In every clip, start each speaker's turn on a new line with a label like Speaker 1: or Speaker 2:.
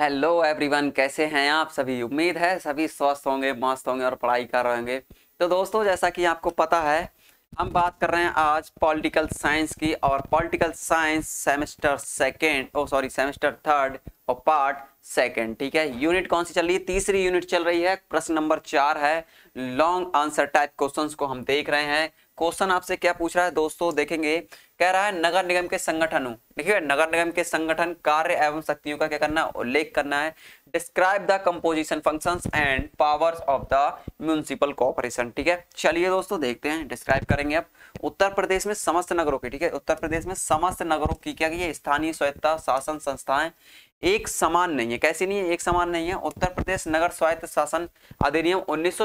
Speaker 1: hello everyone कैसे हैं आप सभी उम्मीद है सभी स्वस्थ होंगे मस्त होंगे और पढ़ाई कर रहे होंगे तो दोस्तों जैसा कि आपको पता है हम बात कर रहे हैं आज पॉलिटिकल साइंस की और political science semester second O sorry semester third और पार्ट सेकेंड ठीक है यूनिट कौन सी चल रही है तीसरी यूनिट चल रही है प्रश्न नंबर चार है लॉन्ग आंसर टाइप क्वेश्चन को हम देख रहे हैं क्वेश्चन आपसे क्या पूछ रहा है दोस्तों देखेंगे कह रहा है नगर निगम के संगठन देखिए नगर निगम के संगठन कार्य एवं शक्तियों का क्या करना उल्लेख करना है describe the composition functions and powers of the municipal corporation ठीक है चलिए दोस्तों देखते हैं डिस्क्राइब करेंगे अब उत्तर प्रदेश में समस्त नगरों की ठीक है उत्तर प्रदेश में समस्त नगरों की क्या है स्थानीय स्वायत्ता शासन संस्थाएं एक समान नहीं है कैसी नहीं है एक समान नहीं है उत्तर प्रदेश नगर स्वायत्त शासन अधिनियम उन्नीस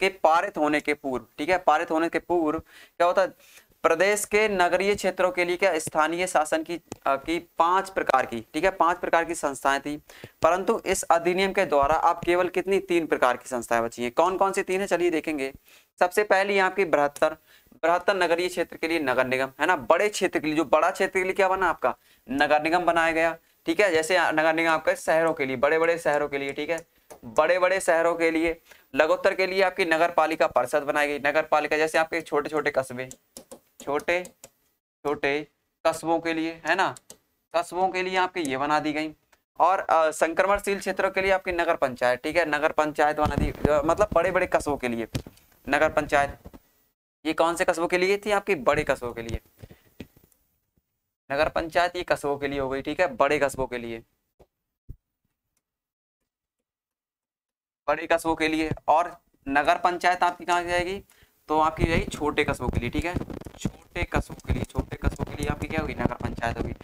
Speaker 1: के पारित होने के पूर्व ठीक है पारित होने के पूर्व क्या होता है प्रदेश के नगरीय क्षेत्रों के लिए क्या स्थानीय शासन की आ, की पांच प्रकार की ठीक है पांच प्रकार की संस्थाएं थी परंतु इस अधिनियम के द्वारा आप केवल कितनी तीन प्रकार की संस्थाएं बची हैं कौन कौन सी तीन है चलिए देखेंगे सबसे पहली आपकी बृहत्तर बृहत्तर नगरीय क्षेत्र के लिए नगर निगम है ना बड़े क्षेत्र के लिए जो बड़ा क्षेत्र के लिए क्या बना आपका नगर निगम बनाया गया ठीक है जैसे नगर निगम आपका शहरों के लिए बड़े बड़े शहरों के लिए ठीक है बड़े बड़े शहरों के लिए लगोत्तर के लिए आपकी नगर पालिका परिषद बनाई गई नगर पालिका जैसे आपके छोटे छोटे कस्बे छोटे छोटे कस्बों के लिए है ना कस्बों के लिए आपके ये बना दी गई और संक्रमणशील क्षेत्रों के लिए आपकी नगर पंचायत ठीक है नगर पंचायत बना दी मतलब बड़े बड़े कस्बों के लिए नगर पंचायत ये कौन से कस्बों के लिए थी आपकी बड़े कस्बों के लिए नगर पंचायत ये कस्बों के लिए हो गई ठीक है बड़े कस्बों के लिए बड़े कस्बों के लिए और नगर पंचायत आपकी कहाँ जाएगी तो आपकी जाएगी छोटे कस्बों के लिए ठीक है छोटे कस्बों के लिए छोटे कस्बों के लिए आपकी क्या होगी नगर पंचायत होगी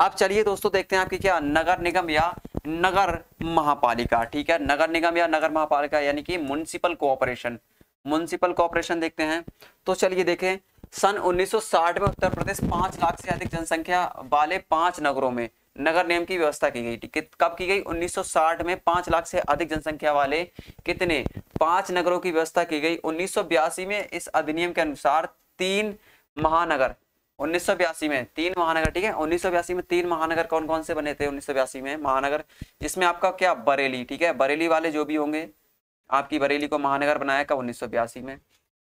Speaker 1: अब चलिए दोस्तों देखते हैं आपकी क्या नगर निगम या नगर महापालिका ठीक है नगर निगम या नगर महापालिका यानी कि म्यूनिसिपल कोऑपरेशन म्यूनिसिपल कोऑपरेशन देखते हैं तो चलिए देखें सन 1960 में उत्तर प्रदेश पांच लाख से अधिक जनसंख्या वाले पांच नगरों में नगर नियम की व्यवस्था की गई थी कब की गई 1960 में पांच लाख से अधिक जनसंख्या वाले कितने पांच नगरों की व्यवस्था की गई उन्नीस में इस अधिनियम के अनुसार तीन महानगर उन्नीस में तीन महानगर ठीक है उन्नीस में तीन महानगर कौन कौन से बने थे उन्नीस में महानगर इसमें आपका क्या बरेली ठीक है बरेली वाले जो भी होंगे आपकी बरेली को महानगर बनाया कब उन्नीस में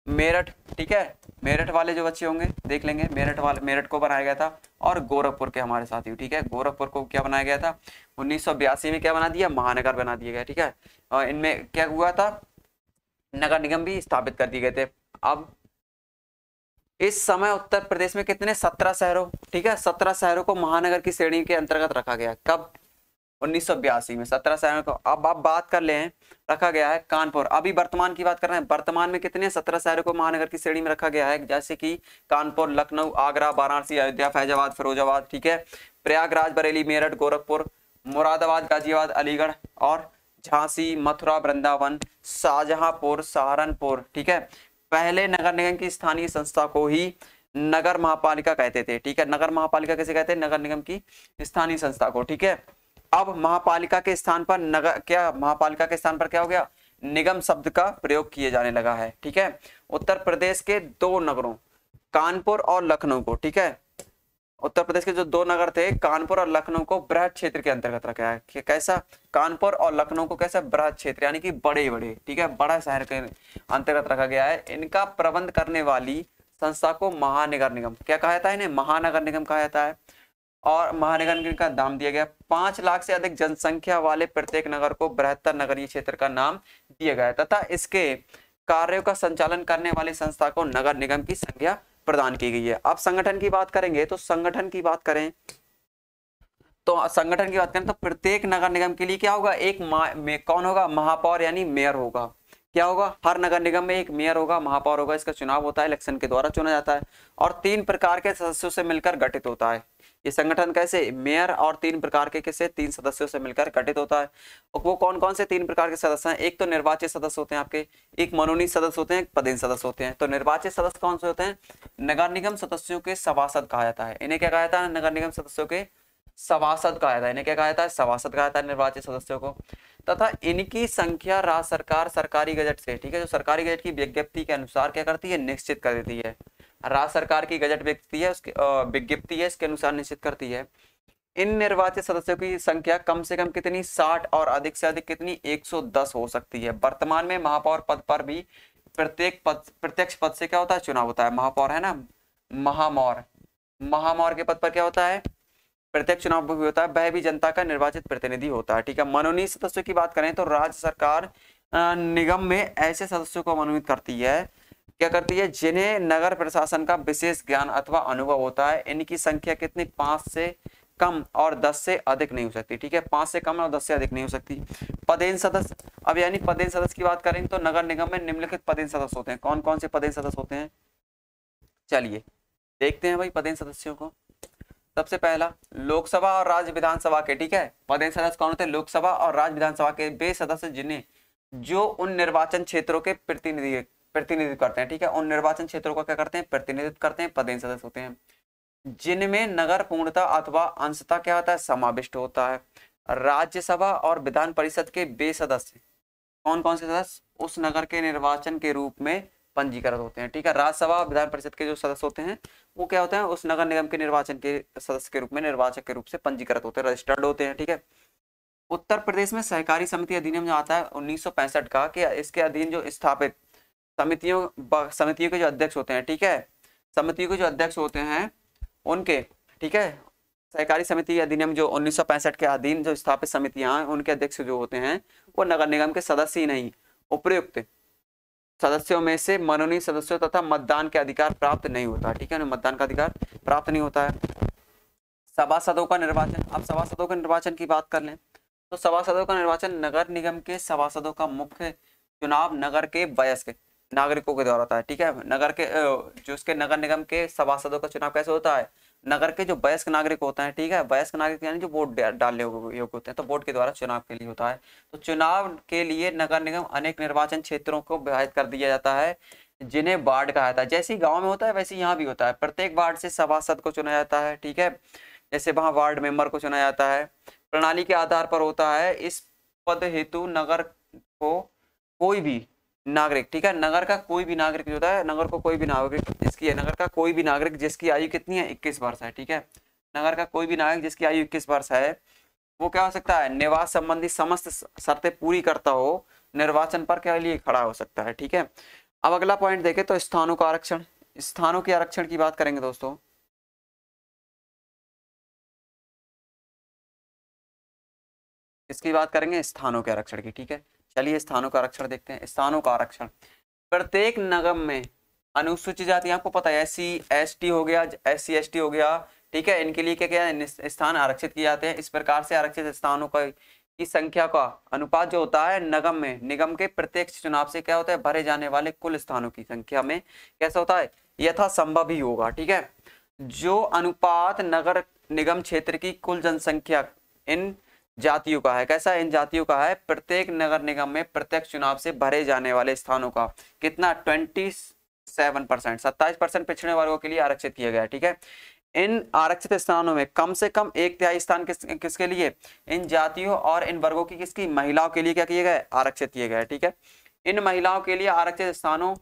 Speaker 1: मेरठ ठीक है मेरठ वाले जो बच्चे होंगे देख लेंगे मेरठ वाले मेरठ को बनाया गया था और गोरखपुर के हमारे साथ ही ठीक है गोरखपुर को क्या बनाया गया था उन्नीस में क्या बना दिया महानगर बना दिया गया ठीक है और इनमें क्या हुआ था नगर निगम भी स्थापित कर दिए गए थे अब इस समय उत्तर प्रदेश में कितने सत्रह शहरों ठीक है सत्रह शहरों को महानगर की श्रेणी के अंतर्गत रखा गया कब उन्नीस में सत्रह शहरों को अब आप बात कर ले रखा गया है कानपुर अभी वर्तमान की बात कर रहे हैं वर्तमान में कितने सत्रह शहरों को महानगर की श्रेणी में रखा गया है जैसे कि कानपुर लखनऊ आगरा वाराणसी अयोध्या फैजाबाद फिरोजाबाद ठीक है प्रयागराज बरेली मेरठ गोरखपुर मुरादाबाद गाजियाबाद अलीगढ़ और झांसी मथुरा वृंदावन शाहजहांपुर सहारनपुर ठीक है पहले नगर निगम की स्थानीय संस्था को ही नगर महापालिका कहते थे ठीक है नगर महापालिका कैसे कहते हैं नगर निगम की स्थानीय संस्था को ठीक है अब महापालिका के स्थान पर नगर क्या महापालिका के स्थान पर क्या हो गया निगम शब्द का प्रयोग किए जाने लगा है ठीक है उत्तर प्रदेश के दो नगरों कानपुर और लखनऊ को ठीक है उत्तर प्रदेश के जो दो नगर थे कानपुर और लखनऊ को बृहद क्षेत्र के अंतर्गत रखा है कैसा कानपुर और लखनऊ को कैसा बृहद क्षेत्र यानी कि बड़े बड़े ठीक है बड़ा शहर के अंतर्गत रखा गया है इनका प्रबंध करने वाली संस्था को महानगर निगम क्या कहा जाता है इन्हें महानगर निगम कहा जाता है और महानगर निगम का नाम दिया गया पांच लाख से अधिक जनसंख्या वाले प्रत्येक नगर को बृहत्तर नगरीय क्षेत्र का नाम दिया गया तथा इसके कार्यों का संचालन करने वाली संस्था को नगर निगम की संज्ञा प्रदान की गई है अब संगठन की बात करेंगे तो संगठन की बात करें तो संगठन की बात करें तो प्रत्येक नगर निगम के लिए क्या होगा एक मे, कौन होगा महापौर यानी मेयर होगा क्या होगा हर नगर निगम में एक मेयर होगा महापौर होगा इसका चुनाव होता है इलेक्शन के द्वारा चुना जाता है और तीन प्रकार के सदस्यों से मिलकर गठित होता है ये संगठन कैसे मेयर और तीन प्रकार के किसे तीन सदस्यों से मिलकर गठित होता है और वो कौन कौन से तीन प्रकार के सदस्य हैं एक तो निर्वाचित सदस्य होते हैं आपके एक मनोनीत सदस्य होते हैं एक पदेन सदस्य होते हैं तो निर्वाचित सदस्य कौन से होते हैं नगर निगम सदस्यों के सभासद कहा जाता है इन्हें क्या कहा जाता है नगर निगम सदस्यों के सभासद कहा जाता है इन्हें क्या कहा जाता है सभासद कहा जाता है निर्वाचित सदस्यों को तथा इनकी संख्या राज्य सरकार सरकारी गजट से ठीक है जो सरकारी गजट की विज्ञप्ति के अनुसार क्या करती है निश्चित कर देती है राज्य सरकार की गजट व्यक्ति है उसके विज्ञप्ति है इसके अनुसार निश्चित करती है इन निर्वाचित सदस्यों की संख्या कम से कम कितनी साठ और अधिक से अधिक कितनी दस हो सकती है वर्तमान में महापौर पद पर भी प्रत्येक पद प्रत्यक्ष पद से क्या होता है चुनाव होता है महापौर है ना महामौर महामौर के पद पर क्या होता है प्रत्यक्ष चुनाव भी होता है वह भी जनता का निर्वाचित प्रतिनिधि होता है ठीक है मनोनीत सदस्यों की बात करें तो राज्य सरकार निगम में ऐसे सदस्यों को मनोनीत करती है क्या करती है जिन्हें नगर प्रशासन का विशेष ज्ञान अथवा अनुभव होता है इनकी संख्या कितनी पांच से कम और दस से अधिक नहीं हो सकती ठीक है पांच से कम और दस से अधिक नहीं हो सकती पदेन सदस्य अब यानी पदेन सदस्य की बात करें तो नगर निगम में निम्नलिखित पदेन सदस्य होते हैं कौन कौन से पदेन सदस्य होते हैं चलिए देखते हैं भाई पदेन सदस्यों को सबसे पहला लोकसभा और राज्य विधानसभा के ठीक है पदेन सदस्य कौन होते हैं लोकसभा और राज्य विधानसभा के वे सदस्य जिन्हें जो उन निर्वाचन क्षेत्रों के प्रतिनिधि प्रतिनिधित्व करते हैं ठीक है और निर्वाचन क्षेत्रों का क्या करते हैं प्रतिनिधित्व करते हैं पदेन सदस्य होते हैं जिनमें नगर पूर्णता अथवा अंशता क्या होता है समाविष्ट होता है राज्यसभा और विधान परिषद के बे सदस्य कौन कौन से सदस्य उस नगर के निर्वाचन के रूप में पंजीकृत होते हैं ठीक है राज्यसभा और विधान परिषद के जो सदस्य होते हैं वो क्या होते हैं उस नगर निगम के निर्वाचन के सदस्य के रूप में निर्वाचक के रूप से पंजीकृत होते हैं रजिस्टर्ड होते हैं ठीक है उत्तर प्रदेश में सहकारी समिति अधिनियम जो आता है उन्नीस का कि इसके अधीन जो स्थापित समितियों समितियों के जो अध्यक्ष होते हैं ठीक है समितियों के जो अध्यक्ष होते हैं उनके ठीक है सहकारी समिति अधिनियम जो उन्नीस के अधीन जो स्थापित समितियां उनके अध्यक्ष जो होते हैं वो नगर निगम के सदस्य ही नहीं उपयुक्त सदस्यों में से मनोनीत सदस्यों तथा मतदान के अधिकार प्राप्त नहीं होता ठीक है ना मतदान का अधिकार प्राप्त नहीं होता है सभासदों का निर्वाचन अब सभासदों के निर्वाचन की बात कर लें तो सभासदों का निर्वाचन नगर निगम के सभासदों का मुख्य चुनाव नगर के वयस्क नागरिकों के द्वारा होता है ठीक है नगर के जो उसके नगर निगम के सभासदों का चुनाव कैसे होता है नगर के जो वयस्क नागरिक होते हैं ठीक है वयस्क नागरिक यानी जो वोट डालने योग्य होते हैं तो वोट के द्वारा चुनाव के लिए होता है तो चुनाव के लिए नगर निगम अनेक निर्वाचन क्षेत्रों को विभाजित कर दिया जाता है जिन्हें वार्ड कहा जाता है जैसे गाँव में होता है वैसे यहाँ भी होता है प्रत्येक वार्ड से सभासद को चुना जाता है ठीक है जैसे वहाँ वार्ड मेंबर को चुना जाता है प्रणाली के आधार पर होता है इस पद हेतु नगर को कोई भी नागरिक ठीक है नगर का कोई भी नागरिक जो होता है नगर को कोई भी नागरिक जिसकी है नगर का कोई भी नागरिक जिसकी आयु कितनी है इक्कीस वर्ष है ठीक है नगर का कोई भी नागरिक जिसकी आयु इक्कीस वर्ष है वो क्या हो सकता है निवास संबंधी समस्त शर्तें पूरी करता हो निर्वाचन पर क्या लिए खड़ा हो सकता है ठीक है अब अगला पॉइंट देखें तो स्थानों का आरक्षण स्थानों के आरक्षण की बात करेंगे दोस्तों इसकी बात करेंगे स्थानों के आरक्षण की ठीक है चलिए स्थानों का आरक्षण देखते हैं स्थानों का आरक्षण प्रत्येक नगम में अनुसूचित जाति आपको पता है एस सी हो गया एस सी हो गया ठीक है इनके लिए क्या क्या स्थान आरक्षित किए जाते हैं इस प्रकार से आरक्षित स्थानों का की संख्या का अनुपात जो होता है नगम में निगम के प्रत्यक्ष चुनाव से क्या होता है भरे जाने वाले कुल स्थानों की संख्या में कैसा होता है यथासंभव ही होगा ठीक है जो अनुपात नगर निगम क्षेत्र की कुल जनसंख्या इन जातियों का है कैसा इन जातियों का है प्रत्येक नगर निगम में प्रत्येक चुनाव से भरे जाने वाले स्थानों का कितना ट्वेंटी सेवन परसेंट सत्ताईस परसेंट पिछड़े वर्गों के लिए आरक्षित किया गया ठीक है इन आरक्षित स्थानों में कम से कम एक तिहाई स्थान किस, किसके लिए इन जातियों और इन वर्गों की किसकी महिलाओं के लिए क्या किया गया आरक्षित किया गया ठीक है इन महिलाओं के लिए आरक्षित स्थानों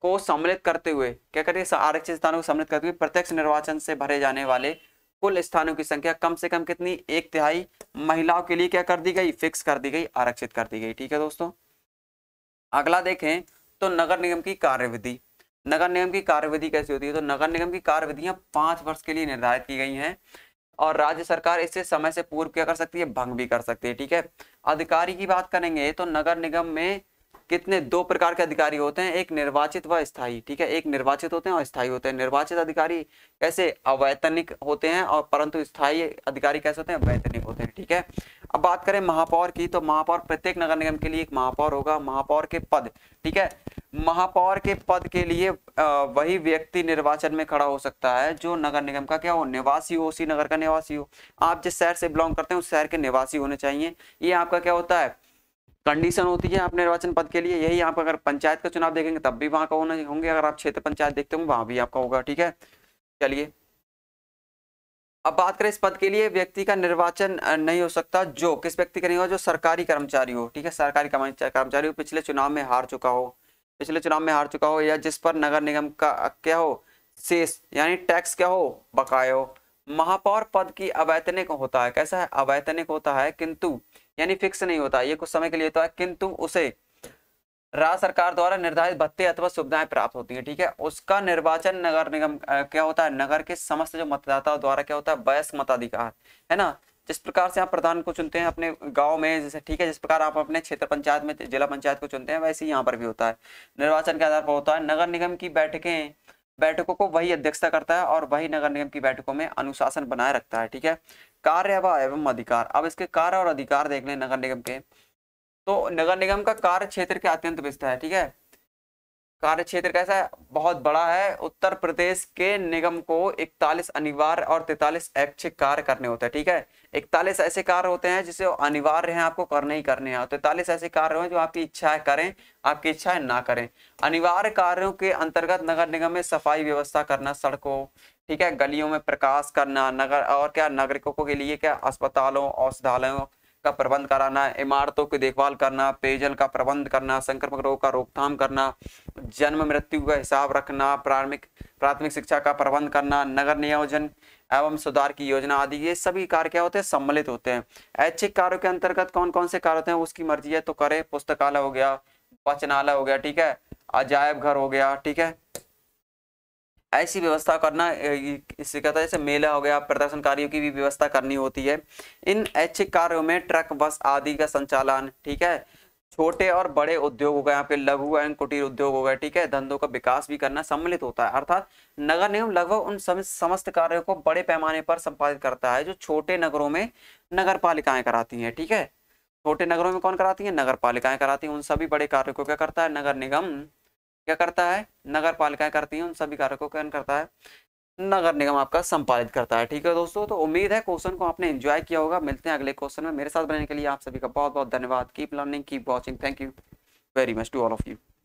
Speaker 1: को सम्मिलित करते हुए क्या करिए आरक्षित स्थानों को सम्मिलित करते हुए प्रत्यक्ष निर्वाचन से भरे जाने वाले कुल स्थानों की संख्या कम से कम कितनी एक तिहाई महिलाओं के लिए क्या कर दी गई फिक्स कर दी गई आरक्षित कर दी गई ठीक है दोस्तों अगला देखें तो नगर निगम की कार्यविधि नगर निगम की कार्यविधि कैसी होती है तो नगर निगम की कार्यविधियां पांच वर्ष के लिए निर्धारित की गई हैं और राज्य सरकार इससे समय से पूर्व क्या कर सकती है भंग भी कर सकती है ठीक है अधिकारी की बात करेंगे तो नगर निगम में कितने दो प्रकार के अधिकारी होते हैं एक निर्वाचित व स्थायी ठीक है एक निर्वाचित होते हैं और स्थायी होते हैं निर्वाचित अधिकारी कैसे अवैतनिक होते हैं और परंतु स्थायी अधिकारी कैसे होते हैं वैतनिक होते हैं ठीक है अब बात करें महापौर की तो महापौर प्रत्येक नगर निगम के लिए एक महापौर होगा महापौर के पद ठीक है महापौर के पद के लिए वही व्यक्ति निर्वाचन में खड़ा हो सकता है जो नगर निगम का क्या हो निवासी हो उसी नगर का निवासी हो आप जिस शहर से बिलोंग करते हैं उस शहर के निवासी होने चाहिए ये आपका क्या होता है कंडीशन होती है आप निर्वाचन पद के लिए यही आप अगर पंचायत का चुनाव देखेंगे तब भी वहां का होना होंगे अगर आप क्षेत्र पंचायत देखते होंगे वहां भी आपका होगा ठीक है चलिए अब बात करें इस पद के लिए व्यक्ति का निर्वाचन नहीं हो सकता जो किस व्यक्ति का नहीं होगा जो सरकारी कर्मचारी हो ठीक है सरकारी कर्मचारी हो पिछले चुनाव में हार चुका हो पिछले चुनाव में हार चुका हो या जिस पर नगर निगम का क्या हो शेष यानी टैक्स क्या हो बकाया हो महापौर पद की अवैतनिक होता है कैसा है अवैतनिक होता है किंतु यानी फिक्स नहीं होता ये कुछ समय के लिए होता तो है किंतु उसे राज्य सरकार द्वारा निर्धारित भत्ते अथवा सुविधाएं प्राप्त होती है ठीक है उसका निर्वाचन नगर निगम क्या होता है नगर के समस्त जो मतदाताओं द्वारा क्या होता है वयस्क मताधिकार है ना जिस प्रकार से आप प्रधान को चुनते हैं अपने गांव में जैसे ठीक है जिस प्रकार आप अपने क्षेत्र पंचायत में जिला पंचायत को चुनते हैं वैसे यहाँ पर भी होता है निर्वाचन के आधार पर होता है नगर निगम की बैठकें बैठकों को वही अध्यक्षता करता है और वही नगर निगम की बैठकों में अनुशासन बनाए रखता है ठीक है कार्य व एवं अधिकार अब इसके कार्य और अधिकार देख लें नगर निगम के तो नगर निगम का कार्य क्षेत्र के अत्यंत विस्तार है ठीक है कार्य क्षेत्र कैसा है बहुत बड़ा है उत्तर प्रदेश के निगम को 41 अनिवार्य और 43 ऐच्छिक कार्य करने होते हैं ठीक है 41 ऐसे कार्य होते हैं जिसे अनिवार्य हैं आपको करने ही करने हैं तैतालीस ऐसे कार्य हैं जो आपकी इच्छा है करें आपकी इच्छा है ना करें अनिवार्य कार्यों के अंतर्गत नगर निगम में सफाई व्यवस्था करना सड़कों ठीक है गलियों में प्रकाश करना नगर और क्या नागरिकों के लिए क्या अस्पतालों औषधालयों का प्रबंध कराना इमारतों की देखभाल करना पेयजल का प्रबंध करना संक्रमक रोग का रोकथाम करना जन्म मृत्यु का हिसाब रखना प्रारंभिक प्राथमिक शिक्षा का प्रबंध करना नगर नियोजन एवं सुधार की योजना आदि ये सभी कार्य क्या होते हैं सम्मिलित होते हैं ऐच्छिक कार्यों के अंतर्गत कौन कौन से कार्य होते हैं उसकी मर्जी है तो करे पुस्तकालय हो गया वाचनालय हो गया ठीक है अजायब घर हो गया ठीक है ऐसी व्यवस्था करना इससे कहता है जैसे मेला हो गया प्रदर्शन कार्यों की भी व्यवस्था करनी होती है इन ऐच्छिक कार्यों में ट्रक बस आदि का संचालन ठीक है छोटे और बड़े उद्योग हो गए यहाँ पे लघु एवं कुटीर उद्योग हो गए ठीक है धंधों का विकास भी करना सम्मिलित होता है अर्थात नगर निगम लगभग उन समस्त कार्यों को बड़े पैमाने पर संपादित करता है जो छोटे नगरों में नगर पालिकाएं कराती हैं ठीक है छोटे नगरों में कौन कराती है नगर पालिकाएं कराती हैं उन सभी बड़े कार्यों को क्या करता है नगर निगम क्या करता है नगर पालिकाएं करती हैं उन सभी कार्यों को करता है नगर निगम आपका संपादित करता है ठीक है दोस्तों तो उम्मीद है क्वेश्चन को आपने एंजॉय किया होगा मिलते हैं अगले क्वेश्चन में मेरे साथ बनने के लिए आप सभी का बहुत बहुत धन्यवाद keep learning keep watching thank you very much to all of you